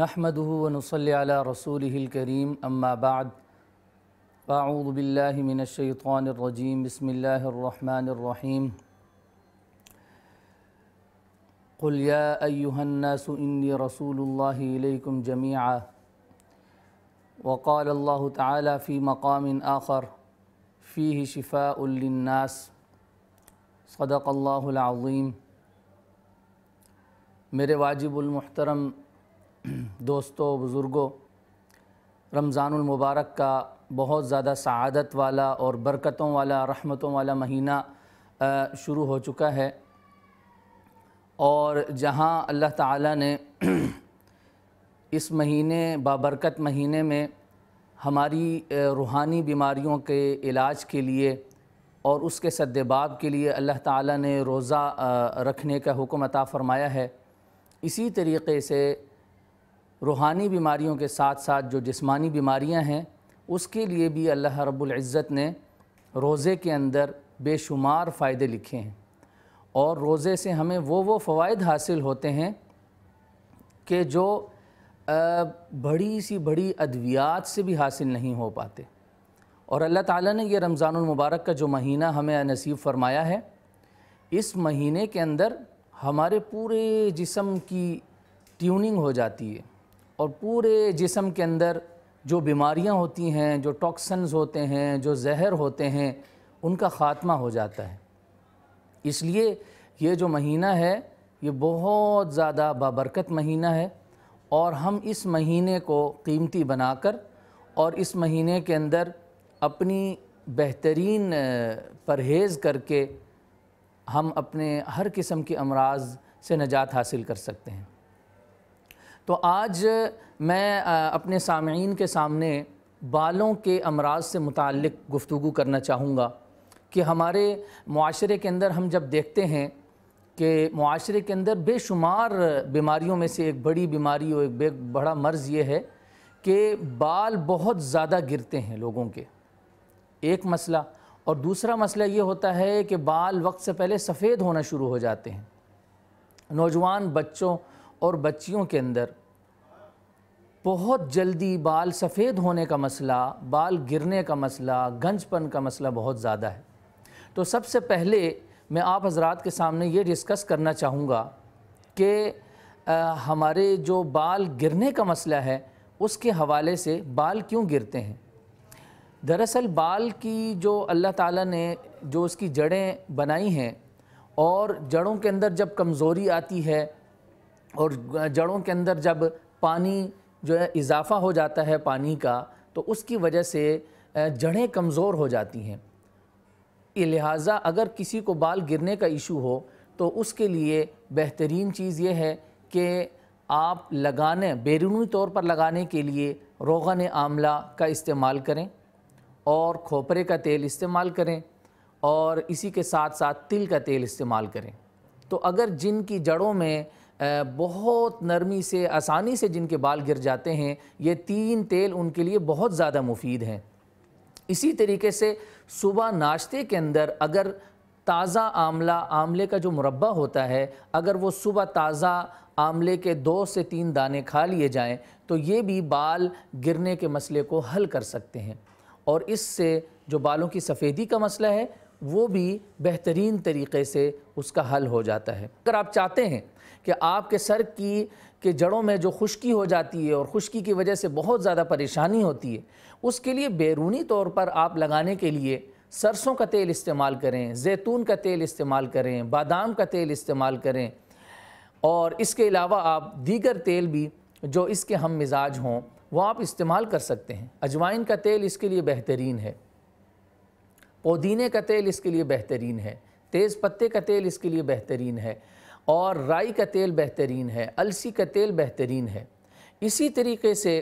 نحمده ونصلي على رسوله الكريم أما بعد أعوذ بالله من الشيطان الرجيم بسم الله الرحمن الرحيم قل يا أيها الناس إني رسول الله إليكم جميعا وقال الله تعالى في مقام آخر فيه شفاء للناس صدق الله العظيم میرے واجب المحترم दोस्तों बुज़ुर्गों रमज़ानमबारक का बहुत ज़्यादा सआदत वाला और बरकतों वाला रहमतों वाला महीना शुरू हो चुका है और जहाँ अल्लाह ताला ने इस महीने बाबरकत महीने में हमारी रूहानी बीमारियों के इलाज के लिए और उसके सद्देबाब के लिए अल्लाह ताला ने रोज़ा रखने का हुक्म अता फ़रमाया है इसी तरीके से रूहानी बीमारियों के साथ साथ जो जिस्मानी बीमारियां हैं उसके लिए भी अल्लाह रब्ज़त ने रोज़े के अंदर बेशुमार फ़ायदे लिखे हैं और रोज़े से हमें वो वो फ़वाद हासिल होते हैं कि जो बड़ी सी बड़ी अद्वियात से भी हासिल नहीं हो पाते और अल्लाह ताला ने यह रमज़ानमबारक का जो महीना हमें नसीब फरमाया है इस महीने के अंदर हमारे पूरे जिसम की ट्यूनिंग हो जाती है और पूरे जिसम के अंदर जो बीमारियां होती हैं जो टॉक्सन्स होते हैं जो जहर होते हैं उनका ख़ात्मा हो जाता है इसलिए ये जो महीना है ये बहुत ज़्यादा बाबरकत महीना है और हम इस महीने को कीमती बनाकर और इस महीने के अंदर अपनी बेहतरीन परहेज़ करके हम अपने हर किस्म के अमराज से नजात हासिल कर सकते हैं तो आज मैं अपने सामीन के सामने बालों के अमराज से मुतक गुफ्तु करना चाहूँगा कि हमारे माशरे के अंदर हम जब देखते हैं कि माशरे के अंदर बेशुमार बीमारियों में से एक बड़ी बीमारी और एक बड़ा मर्ज़ ये है कि बाल बहुत ज़्यादा गिरते हैं लोगों के एक मसला और दूसरा मसला ये होता है कि बाल वक्त से पहले सफ़ेद होना शुरू हो जाते हैं नौजवान बच्चों और बच्चियों के अंदर बहुत जल्दी बाल सफ़ेद होने का मसला बाल गिरने का मसला गंजपन का मसला बहुत ज़्यादा है तो सबसे पहले मैं आप हजरात के सामने ये डिस्कस करना चाहूँगा कि हमारे जो बाल गिरने का मसला है उसके हवाले से बाल क्यों गिरते हैं दरअसल बाल की जो अल्लाह ताला ने जो उसकी जड़ें बनाई हैं और जड़ों के अंदर जब कमज़ोरी आती है और जड़ों के अंदर जब पानी जो है इजाफा हो जाता है पानी का तो उसकी वजह से जड़ें कमज़ोर हो जाती हैं लिहाजा अगर किसी को बाल गिरने का इशू हो तो उसके लिए बेहतरीन चीज़ ये है कि आप लगाने बैरूनी तौर पर लगाने के लिए रोगन आमला का इस्तेमाल करें और खोपरे का तेल इस्तेमाल करें और इसी के साथ साथ तिल का तेल इस्तेमाल करें तो अगर जिनकी जड़ों में बहुत नरमी से आसानी से जिनके बाल गिर जाते हैं ये तीन तेल उनके लिए बहुत ज़्यादा मुफीद हैं इसी तरीके से सुबह नाश्ते के अंदर अगर ताज़ा आमला आमले का जो मुरबा होता है अगर वो सुबह ताज़ा आमले के दो से तीन दाने खा लिए जाएं तो ये भी बाल गिरने के मसले को हल कर सकते हैं और इससे जो बालों की सफ़ेदी का मसला है वो भी बेहतरीन तरीके से उसका हल हो जाता है अगर आप चाहते हैं कि आपके सर की के जड़ों में जो खुश्की हो जाती है और खुश्की की वजह से बहुत ज़्यादा परेशानी होती है उसके लिए बैरूनी तौर पर आप लगाने के लिए सरसों का तेल इस्तेमाल करें जैतून का तेल इस्तेमाल करें बादाम का तेल इस्तेमाल करें और इसके अलावा आप दीगर तेल भी जो इसके हम मिजाज हों वो आप इस्तेमाल कर सकते हैं अजवाइन का तेल इसके लिए बेहतरीन है पुदीने का तेल इसके लिए बेहतरीन है तेज़ पत्ते का तेल इसके लिए बेहतरीन है और राई का तेल बेहतरीन है अलसी का तेल बेहतरीन है इसी तरीके से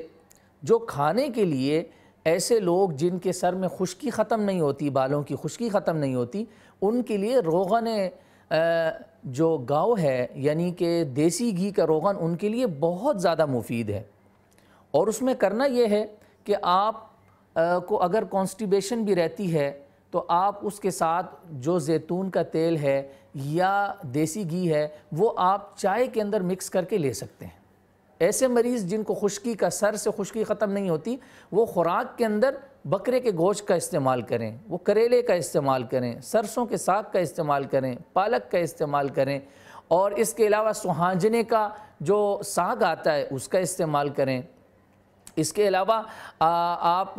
जो खाने के लिए ऐसे लोग जिनके सर में खुश्की ख़त्म नहीं होती बालों की खुश्की ख़त्म नहीं होती उनके लिए रोगन जो गाँव है यानी कि देसी घी का रोगन उनके लिए बहुत ज़्यादा मुफीद है और उसमें करना यह है कि आप आ, को अगर कॉन्स्टिबेशन भी रहती है तो आप उसके साथ जो जैतून का तेल है या देसी घी है वो आप चाय के अंदर मिक्स करके ले सकते हैं ऐसे मरीज़ जिनको खुश्की का सर से खुश्की ख़त्म नहीं होती वो खुराक के अंदर बकरे के गोश्त का इस्तेमाल करें वो करेले का इस्तेमाल करें सरसों के साग का इस्तेमाल करें पालक का इस्तेमाल करें और इसके अलावा सुहांजने का जो साग आता है उसका इस्तेमाल करें इसके अलावा आप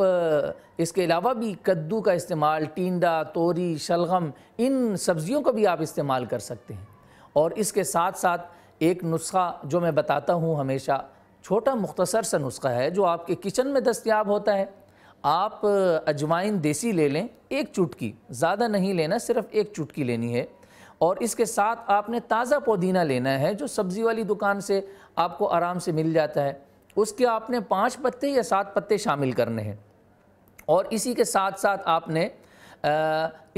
इसके अलावा भी कद्दू का इस्तेमाल टींडा तोरी शलगम इन सब्ज़ियों का भी आप इस्तेमाल कर सकते हैं और इसके साथ साथ एक नुस्खा जो मैं बताता हूँ हमेशा छोटा मुख्तसर सा नुस्खा है जो आपके किचन में दस्तियाब होता है आप अजवाइन देसी ले लें एक चुटकी ज़्यादा नहीं लेना सिर्फ एक चुटकी लेनी है और इसके साथ आपने ताज़ा पुदीना लेना है जो सब्ज़ी वाली दुकान से आपको आराम से मिल जाता है उसके आपने पाँच पत्ते या सात पत्ते शामिल करने हैं और इसी के साथ साथ आपने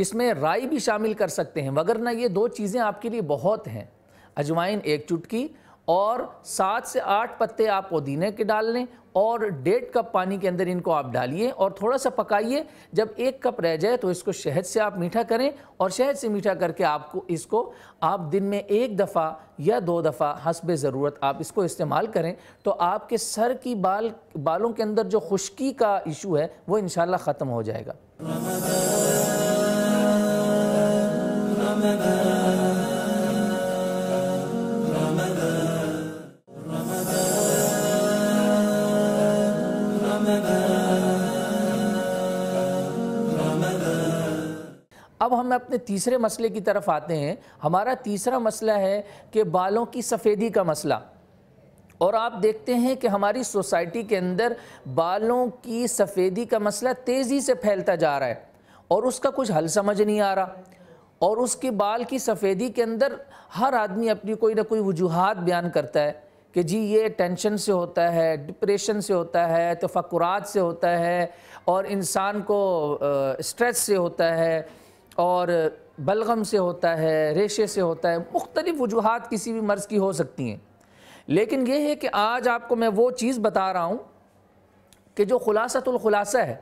इसमें राई भी शामिल कर सकते हैं वगरना ये दो चीज़ें आपके लिए बहुत हैं अजवाइन एक चुटकी और सात से आठ पत्ते आप पुदीने के डाल लें और डेढ़ कप पानी के अंदर इनको आप डालिए और थोड़ा सा पकाइए जब एक कप रह जाए तो इसको शहद से आप मीठा करें और शहद से मीठा करके आपको इसको आप दिन में एक दफ़ा या दो दफ़ा हंसब ज़रूरत आप इसको इस्तेमाल करें तो आपके सर की बाल बालों के अंदर जो खुश्की का इशू है वो इन ख़त्म हो जाएगा अब हम अपने तीसरे मसले की तरफ आते हैं हमारा तीसरा मसला है कि बालों की सफ़ेदी का मसला और आप देखते हैं कि हमारी सोसाइटी के अंदर बालों की सफ़ेदी का मसला तेज़ी से फैलता जा रहा है और उसका कुछ हल समझ नहीं आ रहा और उसके बाल की सफ़ेदी के अंदर हर आदमी अपनी कोई ना कोई वजूहत बयान करता है कि जी ये टेंशन से होता है डिप्रेशन से होता है तफक्रात से होता है और इंसान को स्ट्रेस से होता है और बलगम से होता है रेशे से होता है मुख्तलिफ़ वजूहत किसी भी मर्ज़ की हो सकती हैं लेकिन यह है कि आज आपको मैं वो चीज़ बता रहा हूँ कि जो खुलासतुलखुलासा है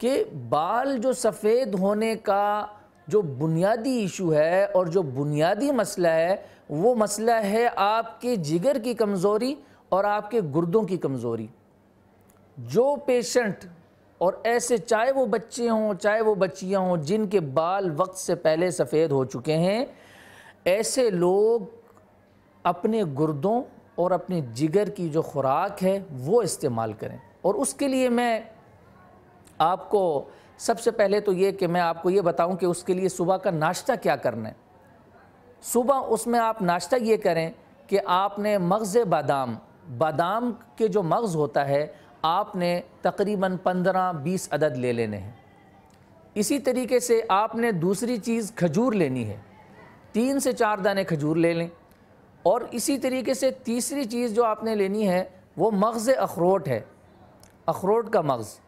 कि बाल जो सफ़ेद होने का जो बुनियादी इशू है और जो बुनियादी मसला है वो मसला है आपके जिगर की कमज़ोरी और आपके गुर्दों की कमज़ोरी जो पेशेंट और ऐसे चाहे वो बच्चे हों चाहे वो बच्चियां हों जिनके बाल वक्त से पहले सफ़ेद हो चुके हैं ऐसे लोग अपने गुर्दों और अपने जिगर की जो खुराक है वो इस्तेमाल करें और उसके लिए मैं आपको सबसे पहले तो ये कि मैं आपको ये बताऊं कि उसके लिए सुबह का नाश्ता क्या करना है सुबह उसमें आप नाश्ता ये करें कि आपने मगज़ बादाम बादाम के जो मगज़ होता है आपने तकरीबन पंद्रह बीस अदद ले लेने हैं इसी तरीके से आपने दूसरी चीज़ खजूर लेनी है तीन से चार दाने खजूर ले लें और इसी तरीके से तीसरी चीज़ जो आपने लेनी है वो मगज़ अखरोट है अखरोट का मगज़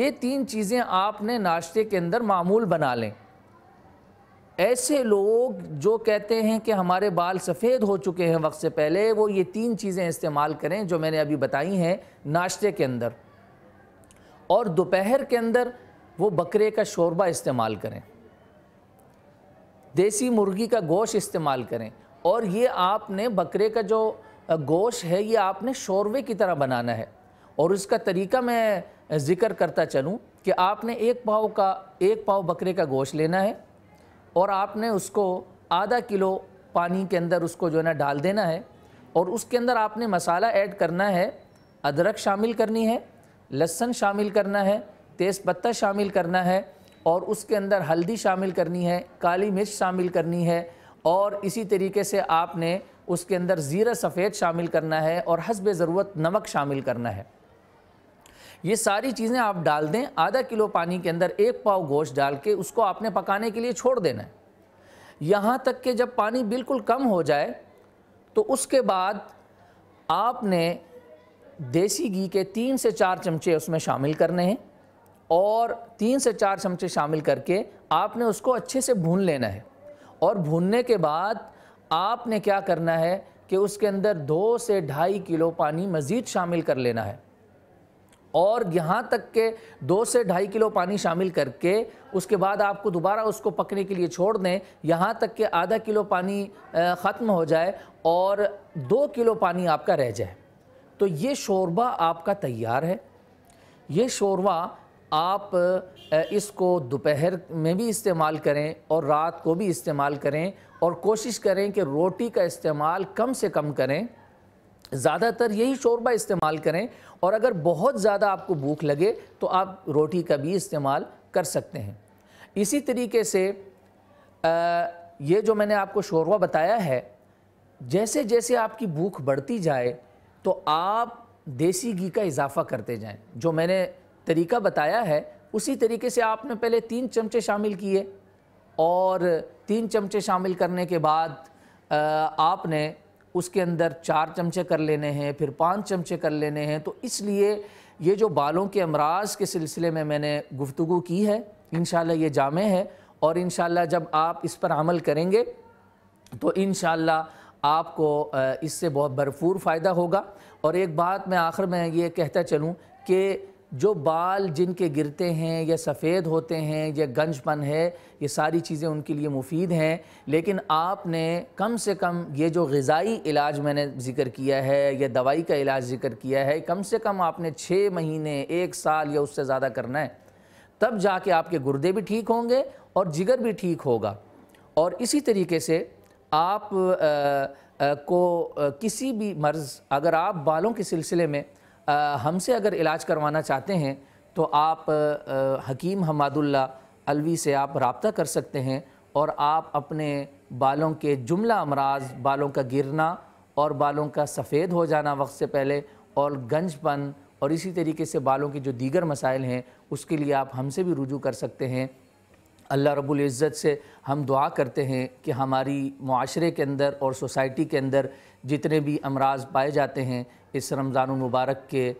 ये तीन चीज़ें आपने नाश्ते के अंदर मामूल बना लें ऐसे लोग जो कहते हैं कि हमारे बाल सफ़ेद हो चुके हैं वक्त से पहले वो ये तीन चीज़ें इस्तेमाल करें जो मैंने अभी बताई हैं नाश्ते के अंदर और दोपहर के अंदर वो बकरे का शोरबा इस्तेमाल करें देसी मुर्गी का गोश इस्तेमाल करें और ये आपने बकरे का जो गोश है ये आपने शोरबे की तरह बनाना है और इसका तरीका मैं ज़िक्र करता चलूँ कि आपने एक पाव का एक पाव बकरे का गोश लेना है और आपने उसको आधा किलो पानी के अंदर उसको जो है ना डाल देना है और उसके अंदर आपने मसाला ऐड करना है अदरक शामिल करनी है लहसन शामिल करना है तेज़पत्ता शामिल करना है और उसके अंदर हल्दी शामिल करनी है काली मिर्च शामिल करनी है और इसी तरीके से आपने उसके अंदर ज़ीरा सफ़ेद शामिल करना है और हसब ज़रूरत नमक शामिल करना है ये सारी चीज़ें आप डाल दें आधा किलो पानी के अंदर एक पाव गोश्त डाल के उसको आपने पकाने के लिए छोड़ देना है यहाँ तक कि जब पानी बिल्कुल कम हो जाए तो उसके बाद आपने देसी घी के तीन से चार चमचे उसमें शामिल करने हैं और तीन से चार चमचे शामिल करके आपने उसको अच्छे से भून लेना है और भूनने के बाद आपने क्या करना है कि उसके अंदर दो से ढाई किलो पानी मज़ीद शामिल कर लेना है और यहाँ तक के दो से ढाई किलो पानी शामिल करके उसके बाद आपको दोबारा उसको पकने के लिए छोड़ दें यहाँ तक के आधा किलो पानी ख़त्म हो जाए और दो किलो पानी आपका रह जाए तो ये शोरबा आपका तैयार है ये शोरबा आप इसको दोपहर में भी इस्तेमाल करें और रात को भी इस्तेमाल करें और कोशिश करें कि रोटी का इस्तेमाल कम से कम करें ज़्यादातर यही शोरबा इस्तेमाल करें और अगर बहुत ज़्यादा आपको भूख लगे तो आप रोटी का भी इस्तेमाल कर सकते हैं इसी तरीके से ये जो मैंने आपको शोरवा बताया है जैसे जैसे आपकी भूख बढ़ती जाए तो आप देसी घी का इजाफा करते जाएं जो मैंने तरीका बताया है उसी तरीके से आपने पहले तीन चमचे शामिल किए और तीन चमचे शामिल करने के बाद आपने उसके अंदर चार चमचे कर लेने हैं फिर पाँच चमचे कर लेने हैं तो इसलिए ये जो बालों के अमराज के सिलसिले में मैंने गुफ्तु की है इन ये जामे है और इन जब आप इस पर अमल करेंगे तो इन आपको इससे बहुत भरपूर फ़ायदा होगा और एक बात मैं आखिर में ये कहता चलूँ कि जो बाल जिनके गिरते हैं या सफ़ेद होते हैं या गंजपन है ये सारी चीज़ें उनके लिए मुफीद हैं लेकिन आपने कम से कम ये जो गज़ाई इलाज मैंने ज़िक्र किया है या दवाई का इलाज ज़िक्र किया है कम से कम आपने छः महीने एक साल या उससे ज़्यादा करना है तब जाके आपके गुर्दे भी ठीक होंगे और जिगर भी ठीक होगा और इसी तरीके से आप आ, आ, को आ, किसी भी मर्ज़ अगर आप बालों के सिलसिले में हमसे अगर इलाज करवाना चाहते हैं तो आप हकीम हमादुल्ला अलवी से आप रबता कर सकते हैं और आप अपने बालों के जुमला अमराज बालों का गिरना और बालों का सफ़ेद हो जाना वक्त से पहले और गंजपन और इसी तरीके से बालों के जो दीगर मसाइल हैं उसके लिए आप हमसे भी रुजू कर सकते हैं अल्लाह रब्बुल इज़्ज़त से हम दुआ करते हैं कि हमारी माशरे के अंदर और सोसाइटी के अंदर जितने भी अमराज पाए जाते हैं इस रमज़ान मुबारक के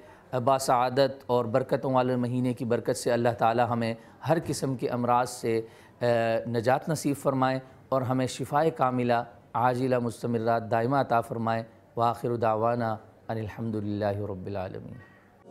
बासदत और बरकतों वाले महीने की बरकत से अल्लाह ताला हमें हर किस्म के अमराज से नजात नसीब फरमाए और हमें शिफाए कामिला आजिला मुस्तमरात दायमा अता फ़रमाए वाखिर दावाना अनिलहमदिल्ला रबालमी